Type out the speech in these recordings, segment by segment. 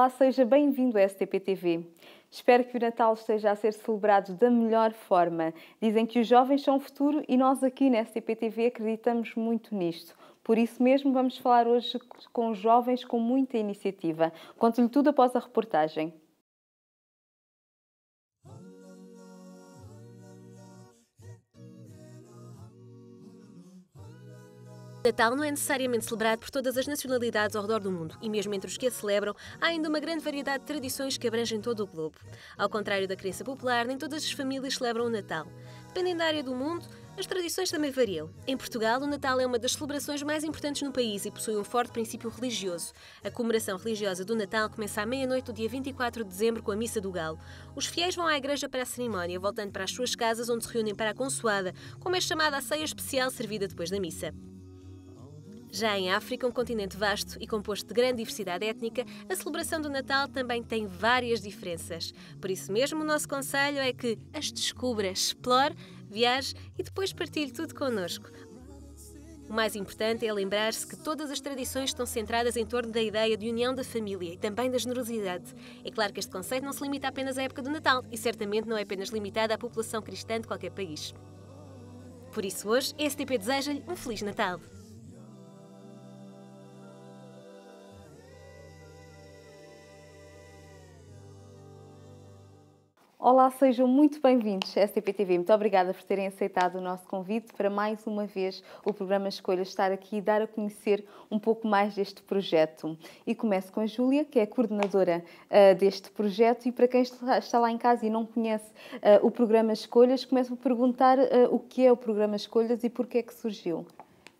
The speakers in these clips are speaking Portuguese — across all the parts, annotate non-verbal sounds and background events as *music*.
Olá, seja bem-vindo à STPTV. Espero que o Natal esteja a ser celebrado da melhor forma. Dizem que os jovens são o futuro e nós aqui na STPTV acreditamos muito nisto. Por isso mesmo, vamos falar hoje com jovens com muita iniciativa. Conto-lhe tudo após a reportagem. Natal não é necessariamente celebrado por todas as nacionalidades ao redor do mundo, e mesmo entre os que a celebram, há ainda uma grande variedade de tradições que abrangem todo o globo. Ao contrário da crença popular, nem todas as famílias celebram o Natal. Dependendo da área do mundo, as tradições também variam. Em Portugal, o Natal é uma das celebrações mais importantes no país e possui um forte princípio religioso. A comemoração religiosa do Natal começa à meia-noite do dia 24 de dezembro com a Missa do Galo. Os fiéis vão à igreja para a cerimónia, voltando para as suas casas onde se reúnem para a consoada, como é chamada a ceia especial servida depois da missa. Já em África, um continente vasto e composto de grande diversidade étnica, a celebração do Natal também tem várias diferenças. Por isso mesmo, o nosso conselho é que as descubra, explore, viaje e depois partilhe tudo connosco. O mais importante é lembrar-se que todas as tradições estão centradas em torno da ideia de união da família e também da generosidade. É claro que este conceito não se limita apenas à época do Natal e certamente não é apenas limitado à população cristã de qualquer país. Por isso, hoje, STP deseja-lhe um Feliz Natal! Olá, sejam muito bem-vindos à STPTV. Muito obrigada por terem aceitado o nosso convite para mais uma vez o programa Escolha estar aqui e dar a conhecer um pouco mais deste projeto. E começo com a Júlia, que é a coordenadora uh, deste projeto. E para quem está lá em casa e não conhece uh, o programa Escolhas, começo a perguntar uh, o que é o programa Escolhas e por que é que surgiu.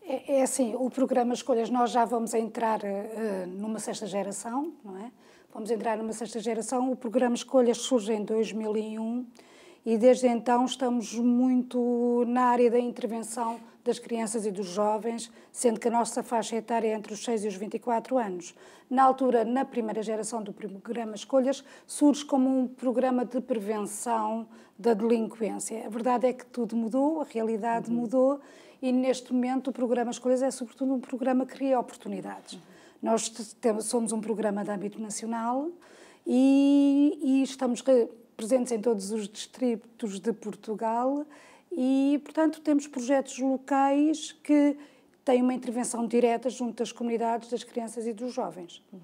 É, é assim, o programa Escolhas, nós já vamos entrar numa sexta geração, não é? Vamos entrar numa sexta geração. O programa Escolhas surge em 2001 e desde então estamos muito na área da intervenção das crianças e dos jovens, sendo que a nossa faixa etária é entre os 6 e os 24 anos. Na altura, na primeira geração do programa Escolhas, surge como um programa de prevenção da delinquência. A verdade é que tudo mudou, a realidade uhum. mudou, e neste momento o programa Escolhas é sobretudo um programa que cria oportunidades. Uhum. Nós temos, somos um programa de âmbito nacional e, e estamos presentes em todos os distritos de Portugal e, portanto, temos projetos locais que têm uma intervenção direta junto das comunidades, das crianças e dos jovens. Uhum.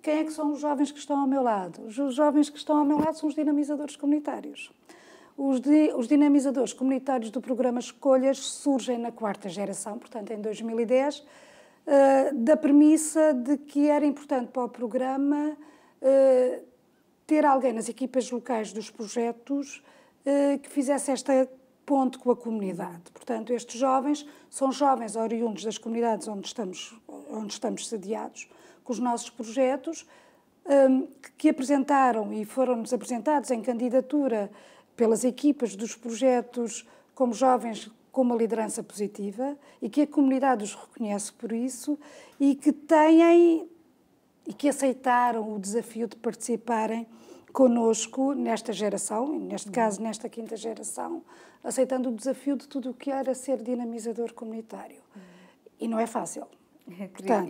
Quem é que são os jovens que estão ao meu lado? Os jovens que estão ao meu lado são os dinamizadores comunitários. Os, os dinamizadores comunitários do programa Escolhas surgem na quarta geração, portanto, em 2010 eh, da premissa de que era importante para o programa eh, ter alguém nas equipas locais dos projetos eh, que fizesse esta ponte com a comunidade. Portanto, estes jovens são jovens oriundos das comunidades onde estamos, onde estamos sediados com os nossos projetos, ehm, que, que apresentaram e foram-nos apresentados em candidatura pelas equipas dos projetos como jovens com uma liderança positiva e que a comunidade os reconhece por isso e que têm e que aceitaram o desafio de participarem conosco nesta geração, neste uhum. caso nesta quinta geração, aceitando o desafio de tudo o que era ser dinamizador comunitário. Uhum. E não é fácil,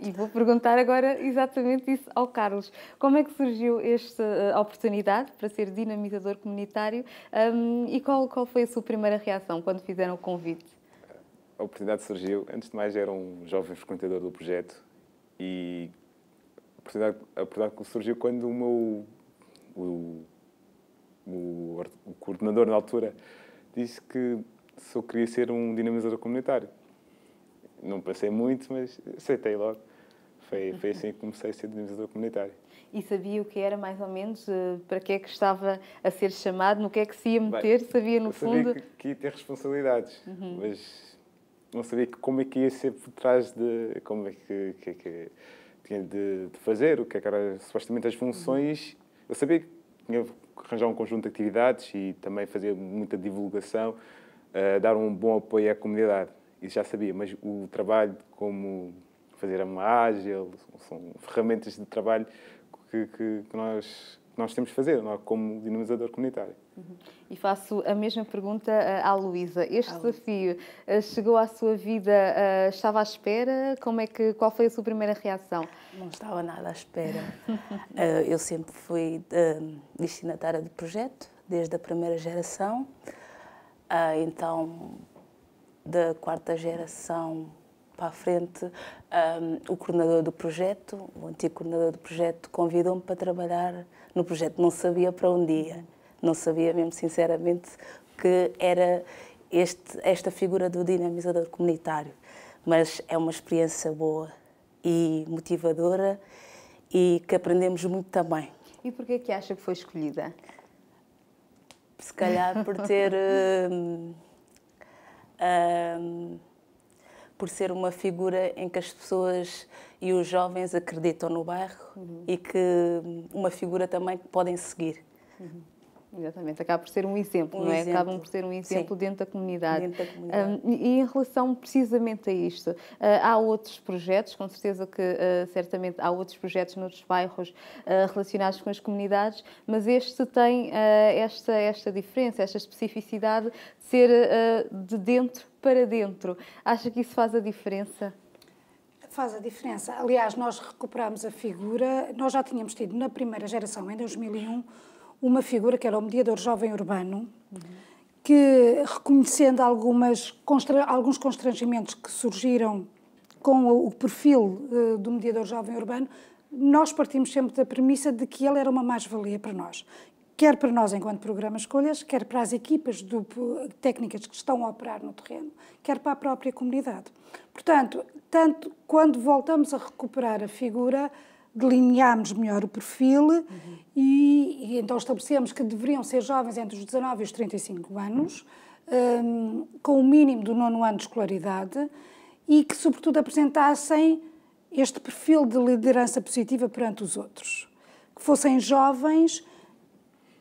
e vou perguntar agora exatamente isso ao Carlos. Como é que surgiu esta eh, oportunidade para ser dinamizador comunitário um, e qual, qual foi a sua primeira reação quando fizeram o convite? A oportunidade surgiu, antes de mais, era um jovem frequentador do projeto e a oportunidade, a oportunidade surgiu quando o meu o, o, o coordenador na altura disse que só queria ser um dinamizador comunitário não passei muito, mas aceitei logo. Foi, foi assim que comecei a ser dinamizador comunitário. E sabia o que era, mais ou menos, eh, para que é que estava a ser chamado, no que é que se ia meter? Bem, sabia, no fundo. Sabia que, que ia ter responsabilidades, uhum. mas não sabia como é que ia ser por trás de. como é que, que, que tinha de, de, fazer, o que é que era supostamente as funções. Uhum. Eu sabia que tinha que arranjar um conjunto de atividades e também fazer muita divulgação, uh, dar um bom apoio à comunidade isso já sabia, mas o trabalho como fazer a ágil, são ferramentas de trabalho que, que, que nós nós temos de fazer como dinamizador comunitário. Uhum. E faço a mesma pergunta à Luísa. Este à desafio Luísa. Eh, chegou à sua vida, eh, estava à espera? Como é que, qual foi a sua primeira reação? Não estava nada à espera. *laughs* Eh, eu sempre fui destinatária de projeto, desde a primeira geração. Ah, então, da quarta geração para a frente, um, o coordenador do projeto, o antigo coordenador do projeto, convidou-me para trabalhar no projeto. Não sabia para onde ia, não sabia mesmo sinceramente que era este, esta figura do dinamizador comunitário. Mas é uma experiência boa e motivadora e que aprendemos muito também. E porquê que acha que foi escolhida? Se calhar por ter. *laughs* um, por ser uma figura em que as pessoas e os jovens acreditam no bairro uhum. e que uma figura também que podem seguir. Uhum. Exatamente, acaba por ser um exemplo, um não é? Exemplo. Acabam por ser um exemplo dentro da comunidade. Dentro da comunidade. Um, e em relação precisamente a isto, uh, há outros projetos, com certeza que uh, certamente há outros projetos noutros bairros uh, relacionados com as comunidades, mas este tem esta, esta diferença, esta especificidade de ser de dentro para dentro. Acha que isso faz a diferença? faz a diferença. Aliás, nós recuperamos a figura, nós já tínhamos tido na primeira geração, em 2001, uma figura que era o mediador jovem urbano, que reconhecendo algumas, constra, alguns constrangimentos que surgiram com o, o perfil uh, do mediador jovem urbano, nós partimos sempre da premissa de que ele era uma mais-valia para nós. Quer para nós, enquanto programa Escolhas, quer para as equipas do, técnicas que estão a operar no terreno, quer para a própria comunidade. Portanto, tanto quando voltamos a recuperar a figura, delineámos melhor o perfil uhum. e, e, então estabelecemos que deveriam ser jovens entre os 19 e os 35 anos, um, com o mínimo do nono ano de escolaridade e que, sobretudo, apresentassem este perfil de liderança positiva perante os outros. Que fossem jovens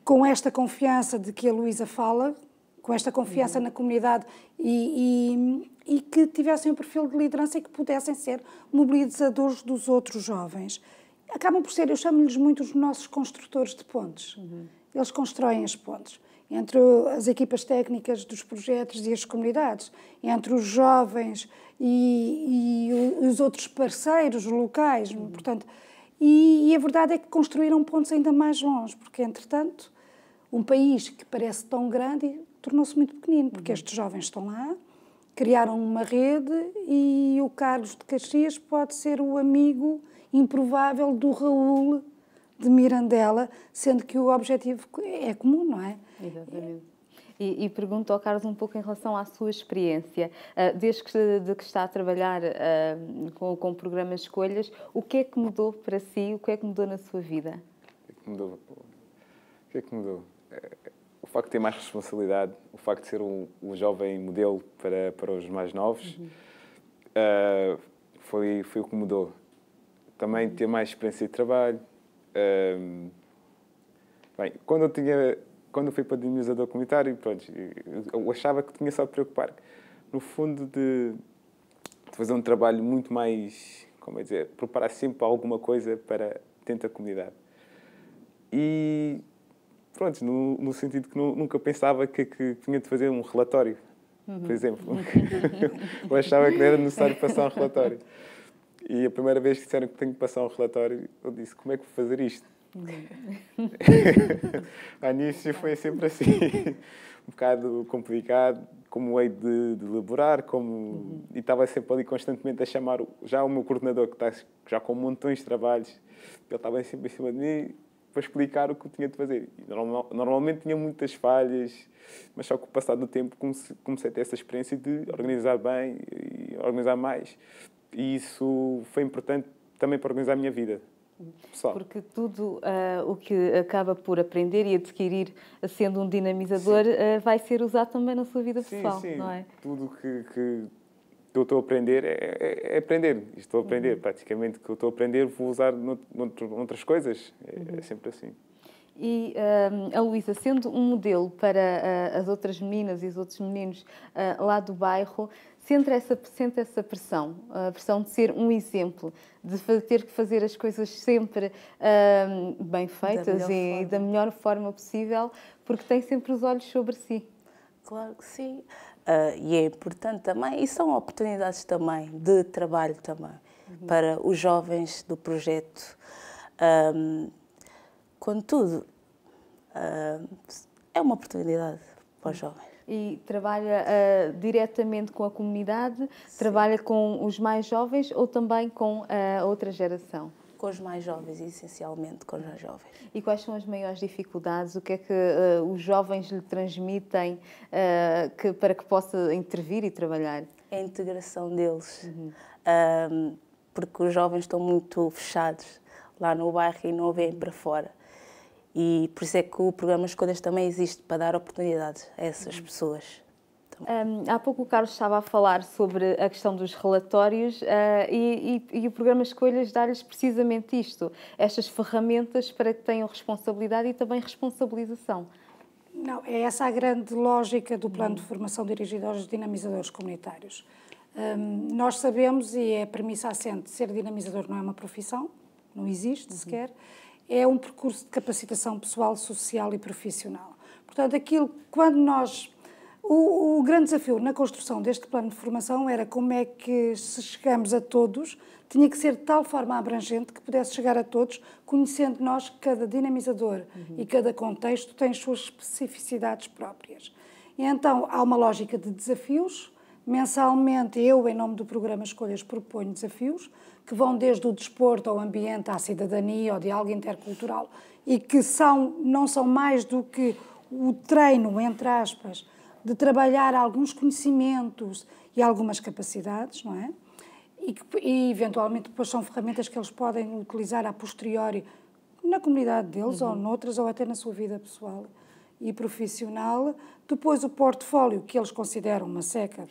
com esta confiança de que a Luísa fala, com esta confiança uhum. na comunidade e, e, e, que tivessem um perfil de liderança e que pudessem ser mobilizadores dos outros jovens acabam por ser, eu chamo-lhes muito os nossos construtores de pontes. Uhum. Eles constroem as pontes entre as equipas técnicas dos projetos e as comunidades, entre os jovens e, e os outros parceiros locais, uhum. portanto. E, e, a verdade é que construíram pontos ainda mais longe, porque, entretanto, um país que parece tão grande tornou-se muito pequenino, porque uhum. estes jovens estão lá, criaram uma rede e o Carlos de Caxias pode ser o amigo improvável do Raul de Mirandela, sendo que o objetivo é comum, não é? Exatamente. E, e, pergunto ao Carlos um pouco em relação à sua experiência. Uh, desde que, de que está a trabalhar uh, com, com o programa Escolhas, o que é que mudou para si? O que é que mudou na sua vida? O que é que mudou? O que é que mudou? É, o facto de ter mais responsabilidade, o facto de ser um, um jovem modelo para, para os mais novos, uhum. uh, foi, foi o que mudou também ter mais experiência de trabalho. Um, bem, quando eu tinha, quando eu fui para o dinamizador comunitário, pronto, eu achava que tinha só de preocupar, no fundo, de, de fazer um trabalho muito mais, como é dizer, preparar sempre alguma coisa para dentro da comunidade. E, pronto, no, no sentido que nunca pensava que, que tinha de fazer um relatório, por uhum. exemplo. *laughs* eu achava que não era necessário passar um relatório. *laughs* E a primeira vez que disseram que tenho que passar um relatório, eu disse: como é que vou fazer isto? a *laughs* *laughs* início foi sempre assim, um bocado complicado, como hei de, de elaborar, como. Uhum. E estava sempre ali constantemente a chamar já o meu coordenador, que está já com montões de trabalhos, ele estava sempre em cima de mim para explicar o que eu tinha de fazer. Normal, normalmente tinha muitas falhas, mas só que com o passar do tempo comecei a ter essa experiência de organizar bem e organizar mais e isso foi importante também para organizar a minha vida. Pessoal. Porque tudo uh, o que acaba por aprender e adquirir sendo um dinamizador uh, vai ser usado também na sua vida sim, pessoal, sim. não é? Tudo que, que eu estou a aprender é, é, é aprender. Estou a aprender, uhum. praticamente o que eu estou a aprender vou usar noutras coisas. Uhum. É, é uhum. sempre assim. E um, ehm, a Luísa, sendo um modelo para uh, as outras meninas e os outros meninos uh, lá do bairro, sente essa, sente essa pressão, a pressão de ser um exemplo, de ter que fazer as coisas sempre ehm, bem feitas da e, da melhor forma possível, porque tem sempre os olhos sobre si. Claro que sim. Uh, e é importante também, e são oportunidades também de trabalho também uhum. para os jovens do projeto. Um, Contudo, uh, ah, é uma oportunidade para os jovens. E trabalha uh, diretamente com a comunidade, Sim. trabalha com os mais jovens ou também com ah, a outra geração? com os mais jovens, essencialmente com os mais jovens. E quais são as maiores dificuldades? O que é que uh, os jovens lhe transmitem uh, que, para que possa intervir e trabalhar? É a integração deles, uhum. um, porque os jovens estão muito fechados lá no bairro e não vêm para fora. E por isso é que o programa Escolhas também existe, para dar oportunidade a essas uhum. pessoas. Um, então, há pouco o Carlos estava a falar sobre a questão dos relatórios uh, e, e, e, o programa Escolhas dá-lhes precisamente isto, estas ferramentas para que tenham responsabilidade e também responsabilização. Não, é essa a grande lógica do plano de uhum. formação dirigido aos dinamizadores comunitários. Um, nós sabemos, e é premissa assente, ser dinamizador não é uma profissão, não existe uhum. sequer. Uhum é um percurso de capacitação pessoal, social e profissional. Portanto, aquilo, quando nós. O, o, grande desafio na construção deste plano de formação era como é que, se chegamos a todos, tinha que ser de tal forma abrangente que pudesse chegar a todos, conhecendo nós que cada dinamizador uhum. e cada contexto tem as suas especificidades próprias. E então, há uma lógica de desafios. Mensalmente, eu, em nome do programa Escolhas, proponho desafios que vão desde o desporto ao ambiente, à cidadania, ao diálogo intercultural, e que são, não são mais do que o treino, entre aspas, de trabalhar alguns conhecimentos e algumas capacidades, não é? E, que, e eventualmente depois são ferramentas que eles podem utilizar a posteriori na comunidade deles uhum. ou noutras ou até na sua vida pessoal e profissional. Depois o portfólio, que eles consideram uma seca,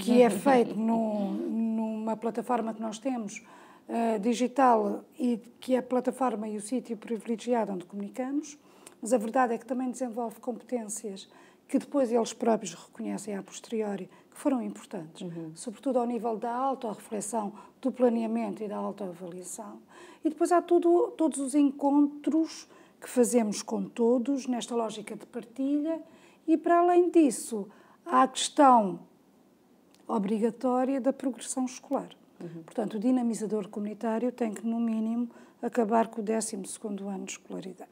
que é feito numa plataforma que nós temos, uh, digital, e que é a plataforma e o sítio privilegiado onde comunicamos. Mas a verdade é que também desenvolve competências que depois eles próprios reconhecem a posteriori que foram importantes, uhum. sobretudo ao nível da reflexão do planeamento e da autoavaliação. E depois há tudo, todos os encontros que fazemos com todos, nesta lógica de partilha, e para além disso, há a questão obrigatória da progressão escolar. Uhum. Portanto, o dinamizador comunitário tem que, no mínimo, acabar com o 12 ano de escolaridade.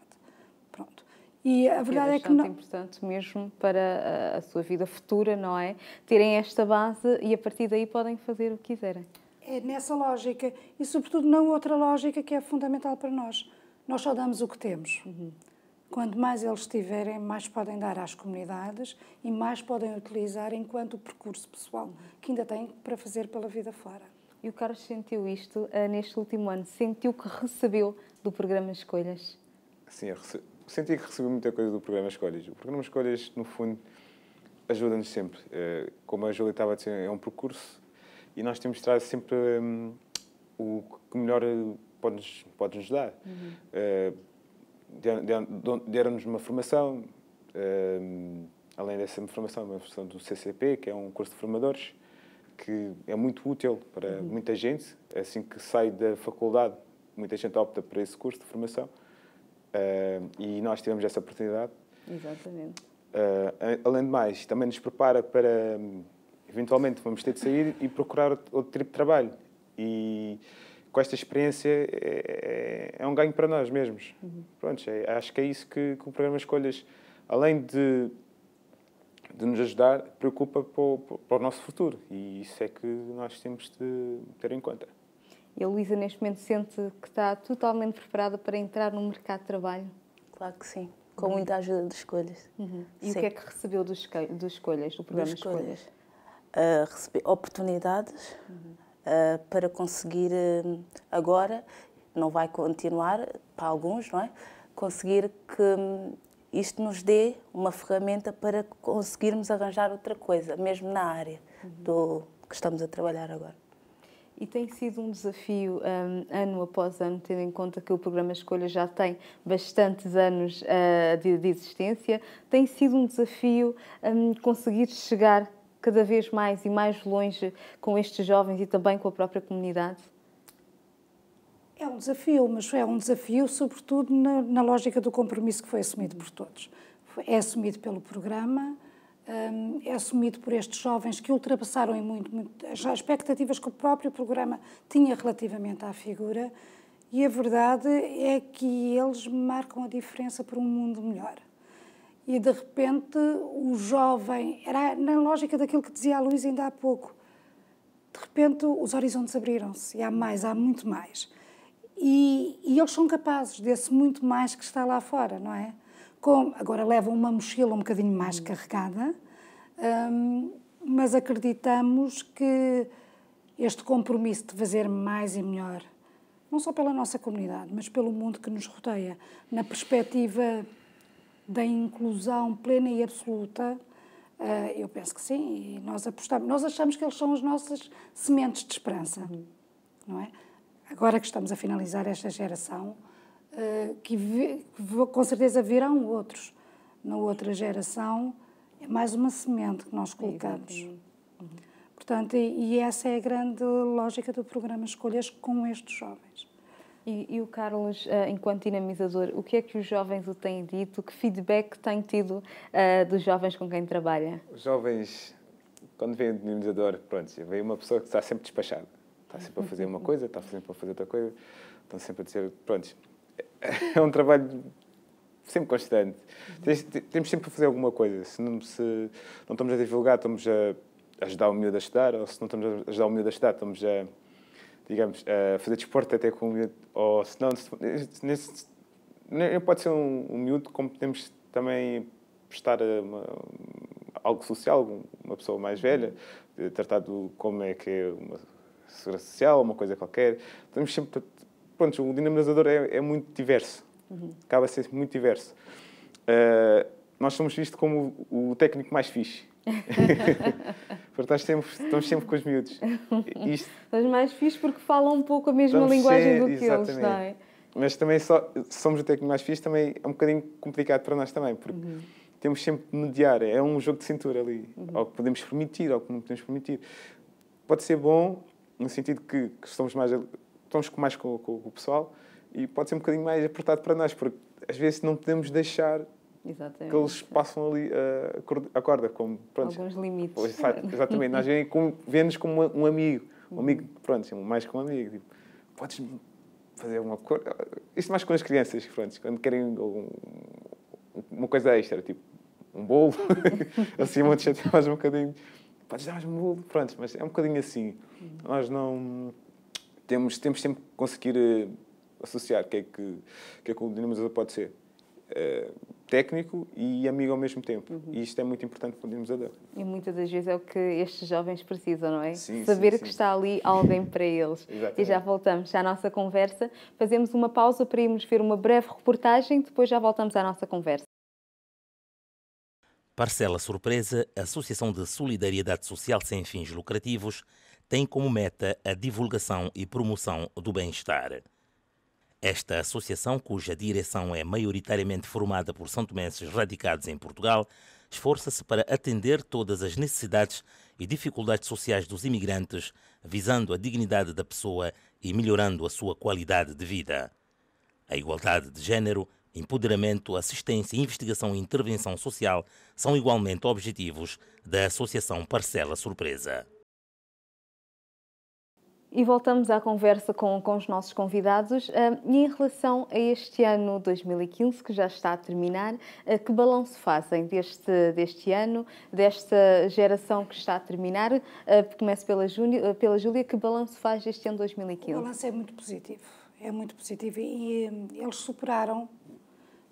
Pronto. E a é verdade é, é que não. É importante mesmo para eh, a, sua vida futura, não é? Terem esta base e a partir daí podem fazer o que quiserem. É nessa lógica e, sobretudo, não outra lógica que é fundamental para nós, nós só damos o que temos. Uhum. Quanto mais eles tiverem, mais podem dar às comunidades e mais podem utilizar enquanto percurso pessoal que ainda têm para fazer pela vida fora. E o Carlos sentiu isto uh, neste último ano? Sentiu que recebeu do programa Escolhas? Sim, senti que recebi muita coisa do programa Escolhas. O programa Escolhas, no fundo, ajuda-nos sempre. Eh, como a Júlia estava a dizer, é um percurso e nós temos de trazer sempre um, o que melhor pode-nos pode -nos dar. Uhum. Uh, eh, Deram-nos uma formação, uh, além dessa formação, é uma formação do CCP, que é um curso de formadores, que é muito útil para uhum. muita gente. Assim que sai da faculdade, muita gente opta por esse curso de formação. Uh, e nós tivemos essa oportunidade. Exatamente. Uh, além de mais, também nos prepara para, eventualmente, vamos ter de sair e procurar outro tipo de trabalho. E com esta experiência é, é, é, um ganho para nós mesmos. Uhum. Pronto, é, acho que é isso que, que o programa Escolhas, além de, de nos ajudar, preocupa para o, nosso futuro. E isso é que nós temos de ter em conta. E a Luísa, neste momento, sente que está totalmente preparada para entrar no mercado de trabalho? Claro que sim, com muita ajuda de escolhas. Uhum. E sim. o que é que recebeu dos, escolhas, do programa Escolhas? escolhas? Uh, recebi oportunidades, uhum uh, para conseguir uh, agora, não vai continuar para alguns, não é? Conseguir que hum, isto nos dê uma ferramenta para conseguirmos arranjar outra coisa, mesmo na área do que estamos a trabalhar agora. E tem sido um desafio um, ano após ano, tendo em conta que o programa Escolha já tem bastantes anos uh, de, de, existência. Tem sido um desafio um, conseguir chegar cada vez mais e mais longe com estes jovens e também com a própria comunidade? É um desafio, mas é um desafio, sobretudo, na, na lógica do compromisso que foi assumido por todos. É assumido pelo programa, hum, é assumido por estes jovens que ultrapassaram em muito, muito as expectativas que o próprio programa tinha relativamente à figura, e a verdade é que eles marcam a diferença para um mundo melhor e de repente o jovem, era na lógica daquilo que dizia a Luísa ainda há pouco, de repente os horizontes abriram-se e há mais, há muito mais. E, e, eles são capazes desse muito mais que está lá fora, não é? Com, agora levam uma mochila um bocadinho mais carregada, hum, mas acreditamos que este compromisso de fazer mais e melhor, não só pela nossa comunidade, mas pelo mundo que nos rodeia, na perspectiva da inclusão plena e absoluta, uh, eu penso que sim, e nós apostamos, nós achamos que eles são as nossas sementes de esperança, uhum. não é? Agora que estamos a finalizar esta geração, uh, que vi, com certeza virão outros, na outra geração, é mais uma semente que nós colocamos. Uhum. Portanto, e, e essa é a grande lógica do programa Escolhas com estes jovens. E, e, o Carlos, eh, enquanto dinamizador, o que é que os jovens o têm dito? Que feedback tem tido uh, dos jovens com quem trabalha? Os jovens, quando vem o dinamizador, pronto, vem uma pessoa que está sempre despachada. Está sempre a fazer uma *laughs* coisa, está sempre a fazer outra coisa. Estão sempre a dizer, pronto, é um trabalho sempre constante. Temos sempre a fazer alguma coisa. Se não, se não estamos a divulgar, estamos a ajudar o miúdo a estudar, ou se não estamos a ajudar o miúdo a estudar, estamos a digamos, uh, fazer desporto até com o miúdo, ou se não, pode ser um, um miúdo como podemos também prestar eh, uma, algo social, uma pessoa mais velha, tratar do como é que é uma segurança social, uma coisa qualquer. Estamos sempre, pronto, o dinamizador é, é muito diverso, uhum. acaba a ser muito diverso. Uh, nós somos vistos como o, o técnico mais fixe porque sempre, estamos sempre com os miúdos. *laughs* Isto... Estás mais fixe porque falam um pouco a mesma estamos linguagem do que exatamente. eles, não é? Mas também só, somos o técnico mais fixe, também é um bocadinho complicado para nós também, porque uhum. temos sempre de mediar, é um jogo de cintura ali, uhum. que podemos permitir, ou que não podemos permitir. Pode ser bom, no sentido que, que estamos mais, estamos mais com, com, com o pessoal, e pode ser um bocadinho mais apertado para nós, porque às vezes não podemos deixar Exatamente. Que eles passam ali a, a corda. Como, pronto, Alguns limites. Exatamente. Nós *laughs* vemos como, como um amigo. Um amigo, pronto, mais que um amigo. Tipo, podes fazer uma coisa... Isto mais com as crianças, pronto, quando querem algum, uma coisa extra, tipo um bolo, *laughs* assim, vão de chatear mais um bocadinho. Podes dar mais um bolo, pronto, mas é um bocadinho assim. Hum. Nós não... Temos, temos sempre que conseguir eh, associar o que é que, que, é que o dinamizador pode ser. Eh, técnico e amigo ao mesmo tempo. Uhum. E isto é muito importante para o Museu E muitas das vezes é o que estes jovens precisam, não é? Sim, Saber sim, que está ali alguém para eles. *laughs* e já voltamos à nossa conversa. Fazemos uma pausa para irmos ver uma breve reportagem, depois já voltamos à nossa conversa. Parcela Surpresa, a Associação de Solidariedade Social sem fins lucrativos, tem como meta a divulgação e promoção do bem-estar. Esta associação, cuja direção é maioritariamente formada por santomenses radicados em Portugal, esforça-se para atender todas as necessidades e dificuldades sociais dos imigrantes, visando a dignidade da pessoa e melhorando a sua qualidade de vida. A igualdade de género, empoderamento, assistência, investigação e intervenção social são igualmente objetivos da Associação Parcela Surpresa. E voltamos à conversa com, com os nossos convidados. Ah, e em relação a este ano 2015, que já está a terminar, ah, que balanço fazem deste, deste ano, desta geração que está a terminar? Ah, começo pela, Júlia, pela Júlia. Que balanço faz deste ano 2015? O balanço é muito positivo. É muito positivo. E hum, eles superaram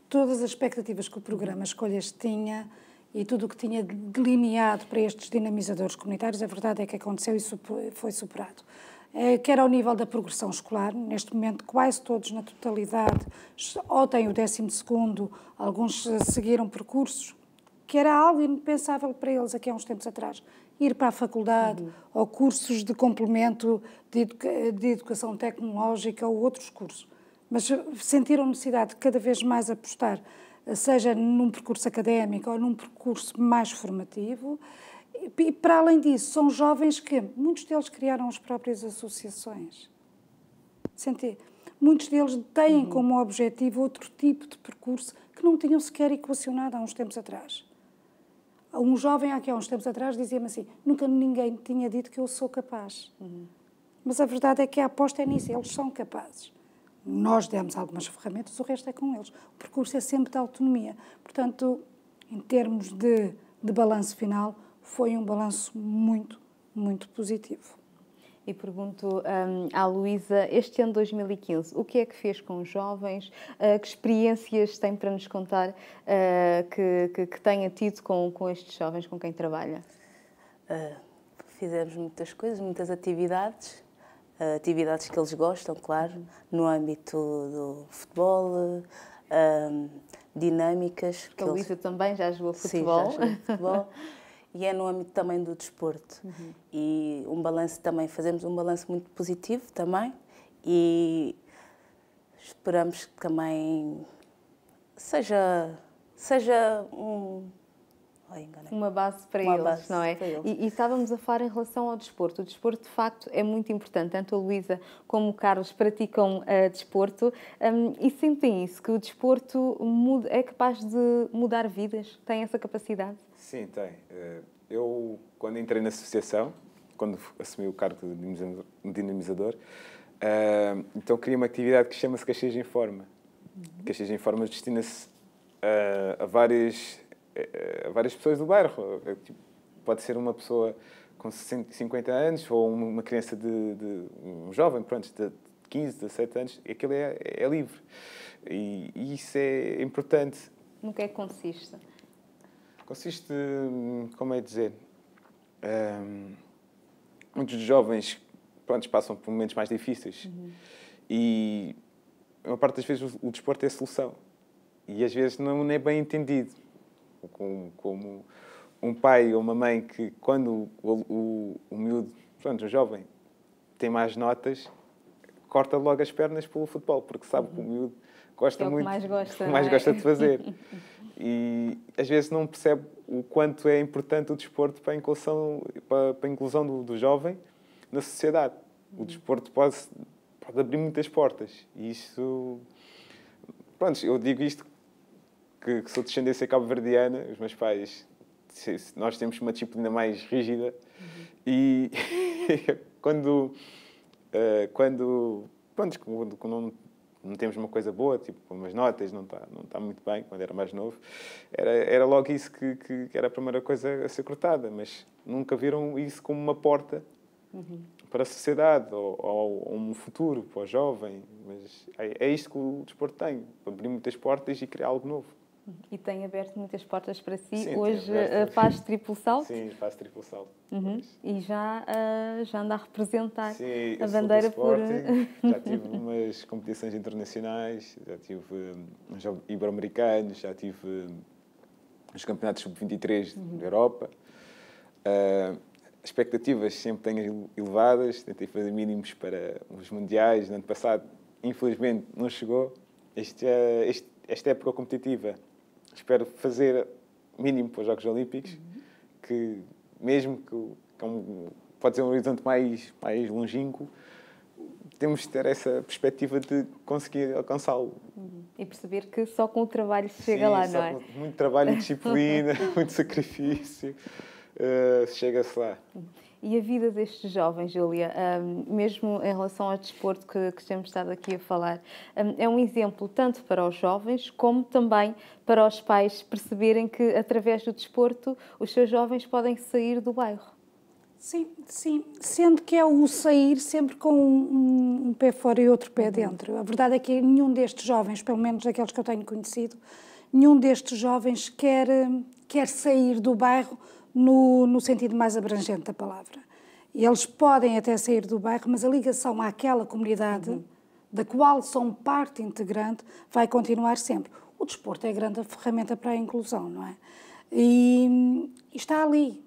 todas as expectativas que o programa Escolhas tinha e tudo o que tinha delineado para estes dinamizadores comunitários. A verdade é que aconteceu e foi superado. Eh, quer ao nível da progressão escolar, neste momento quase todos, na totalidade, ou têm o 12 alguns eh, seguiram percursos, que era algo impensável para eles aqui há uns tempos atrás, ir para a faculdade uhum. ou cursos de complemento de, educa de educação tecnológica ou outros cursos. Mas eh, sentiram necessidade de cada vez mais apostar, seja num percurso académico ou num percurso mais formativo, e para além disso, são jovens que, muitos deles criaram as próprias associações. Senti, muitos deles têm uhum. como objetivo outro tipo de percurso que não tinham sequer equacionado há uns tempos atrás. Um jovem aqui há uns tempos atrás dizia-me assim, nunca ninguém tinha dito que eu sou capaz. Uhum. Mas a verdade é que a aposta é nisso, eles são capazes. Nós demos algumas ferramentas, o resto é com eles. O percurso é sempre da autonomia. Portanto, em termos de, de balanço final, foi um balanço muito, muito positivo. E pergunto um, à Luísa, este ano 2015, o que é que fez com os jovens? Uh, que experiências tem para nos contar uh, que, que, que, tenha tido com, com estes jovens com quem trabalha? Uh, fizemos muitas coisas, muitas atividades, atividades que eles gostam, claro, no âmbito do futebol, dinâmicas. A Luísa eles... também já jogou futebol. Sim, já jogou futebol. *laughs* e é no âmbito também do desporto. Uhum. E um balanço também, fazemos um balanço muito positivo também e esperamos que também seja, seja um uma base para uma eles, base não é? Eles. E, e, estávamos a falar em relação ao desporto. O desporto, de facto, é muito importante. Tanto a Luísa como o Carlos praticam uh, desporto um, e sentem isso, que o desporto muda, é capaz de mudar vidas? Tem essa capacidade? Sim, tem. Eh, eu, quando entrei na associação, quando assumi o cargo de dinamizador, uh, então criei uma atividade que chama-se Caxias em Forma. Uhum. Caxias em Forma destina-se a, a várias a eh, várias pessoas do bairro. Eh, tipo, pode ser uma pessoa com 50 anos ou uma criança de, de um jovem, pronto, de 15, 17 anos, aquilo é, é livre. E, e, isso é importante. No que é que consiste? Consiste, como é dizer, um, ehm, muitos jovens pronto, passam por momentos mais difíceis uhum. e uma parte das vezes o, o desporto é solução e às vezes não é bem entendido como, como um pai ou uma mãe que, quando o, o, o miúdo, pronto, o jovem, tem mais notas, corta logo as pernas pelo futebol, porque sabe que o miúdo gosta é muito, mais gosta, mais é? gosta de fazer. *laughs* e às vezes não percebe o quanto é importante o desporto para a inclusão, para, para a inclusão do, do, jovem na sociedade. O desporto pode, pode abrir muitas portas e isso. Pronto, eu digo isto que, que sou descendência cabo-verdiana, os meus pais, nós temos uma disciplina mais rígida uhum. e *laughs* quando, uh, quando, pronto, quando, quando não, não, temos uma coisa boa, tipo umas notas, não está não tá muito bem, quando era mais novo, era, era logo isso que, que, que era a primeira coisa a ser cortada, mas nunca viram isso como uma porta Uhum. para a sociedade ou, ou, um futuro para o jovem. Mas é, é isto que o desporto tem: abrir muitas portas e criar algo novo. E tem aberto muitas portas para si. Sim, Hoje aberto, faz sim. triplo salto? Sim, faz triplo salto. Uhum. E já, uh, já anda a representar sim, a bandeira por. *laughs* já tive umas competições internacionais, já tive eh, um, ibero-americanos, já tive um, eh, os campeonatos sub-23 uhum. da Europa. Uh, expectativas sempre tenho elevadas, tentei fazer mínimos para os mundiais no ano passado. Infelizmente não chegou. Este, este, esta época competitiva espero fazer mínimo para os Jogos Olímpicos, uhum. que mesmo que, que é um, pode ser um horizonte mais, mais longínquo, temos de ter essa perspectiva de conseguir alcançá-lo. Uhum. E perceber que só com o trabalho se chega Sim, lá, não é? Muito trabalho, *laughs* disciplina, *laughs* muito sacrifício. Eh, chega-se lá. E a vida destes jovens, Júlia, um, ehm, mesmo em relação ao desporto que, que temos estado aqui a falar, um, ehm, é um exemplo tanto para os jovens como também para os pais perceberem que, através do desporto, os seus jovens podem sair do bairro. Sim, sim. Sendo que é o sair sempre com um, um pé fora e outro pé dentro. A verdade é que nenhum destes jovens, pelo menos aqueles que eu tenho conhecido, nenhum destes jovens quer, ehm, quer sair do bairro no, no sentido mais abrangente da palavra. E eles podem até sair do bairro, mas a ligação àquela comunidade, uhum. da qual são parte integrante, vai continuar sempre. O desporto é a grande ferramenta para a inclusão, não é? E, e está ali,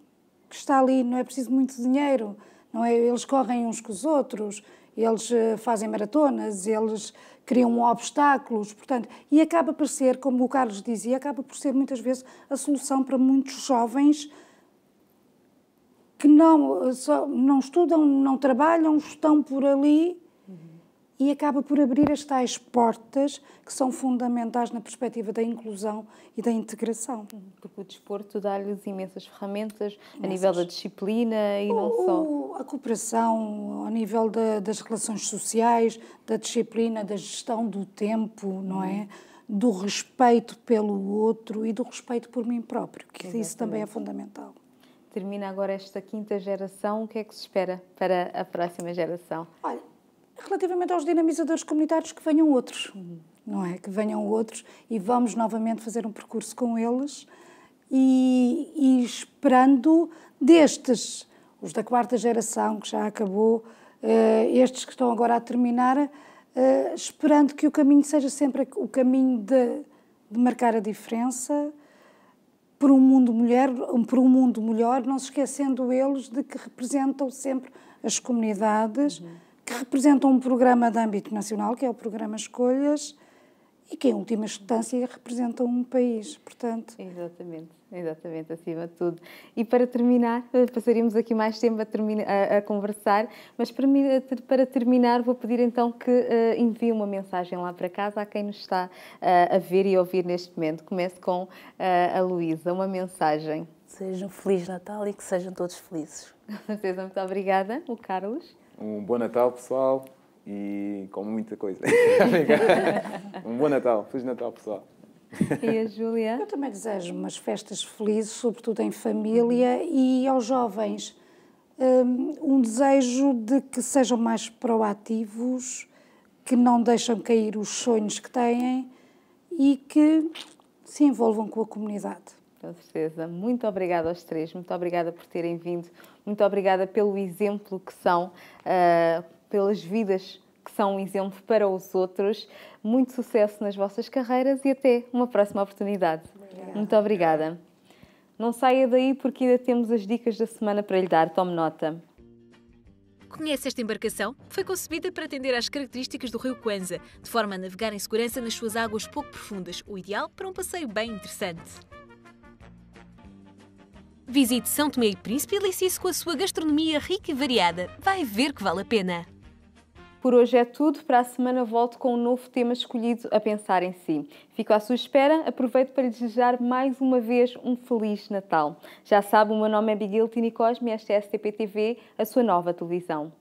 está ali, não é preciso muito dinheiro, não é? Eles correm uns com os outros, eles eh, fazem maratonas, eles criam obstáculos, portanto, e acaba por ser, como o Carlos dizia, acaba por ser muitas vezes a solução para muitos jovens que não, só, não estudam, não trabalham, estão por ali uhum. e acaba por abrir as tais portas que são fundamentais na perspectiva da inclusão e da integração. Porque o desporto dá-lhes imensas ferramentas a nível da disciplina e o, não só. A cooperação ao nível da, das relações sociais, da disciplina, da gestão do tempo, uhum. não é? do respeito pelo outro e do respeito por mim próprio, que Exatamente. isso também é fundamental termina agora esta quinta geração, o que é que se espera para a próxima geração? Olha, relativamente aos dinamizadores comunitários, que venham outros, não é? Que venham outros e vamos novamente fazer um percurso com eles e, e esperando destes, os da quarta geração, que já acabou, uh, estes que estão agora a terminar, uh, esperando que o caminho seja sempre o caminho de, de marcar a diferença por um mundo mulher, por um mundo melhor, não se esquecendo eles de que representam sempre as comunidades, uhum. que representam um programa de âmbito nacional, que é o programa Escolhas, e que em última instância representam um país, portanto. Exatamente. Exatamente, acima de tudo. E para terminar, eh, passaríamos aqui mais tempo a, terminar, a, a conversar, mas para, eh, para, terminar vou pedir então que uh, envie uma mensagem lá para casa a quem nos está uh, a ver e a ouvir neste momento. Comece com uh, a Luísa, uma mensagem. Sejam um Feliz Natal e que sejam todos felizes. Com *laughs* certeza, muito obrigada. O Carlos. Um bom Natal, pessoal, e com muita coisa. *laughs* um bom Natal. Feliz Natal, pessoal. *laughs* E a Júlia? Eu também desejo umas festas felizes, sobretudo em família e aos jovens. Hum, um desejo de que sejam mais proativos, que não deixam cair os sonhos que têm e que se envolvam com a comunidade. Com certeza. Muito obrigada aos três, muito obrigada por terem vindo, muito obrigada pelo exemplo que são, uh, pelas vidas que são um exemplo para os outros. Muito sucesso nas vossas carreiras e até uma próxima oportunidade. Obrigada. Muito obrigada. Não saia daí porque ainda temos as dicas da semana para lhe dar. Tome nota. Conhece esta embarcação? Foi concebida para atender às características do rio Kwanza, de forma a navegar em segurança nas suas águas pouco profundas, o ideal para um passeio bem interessante. Visite São Tomé e Príncipe e delicie-se com a sua gastronomia rica e variada. Vai ver que vale a pena! Por hoje é tudo. Para a semana volto com um novo tema escolhido a pensar em si. Fico à sua espera. Aproveito para lhe desejar mais uma vez um Feliz Natal. Já sabe, o meu nome é Miguel Tini Cosme e esta é a STPTV, a sua nova televisão.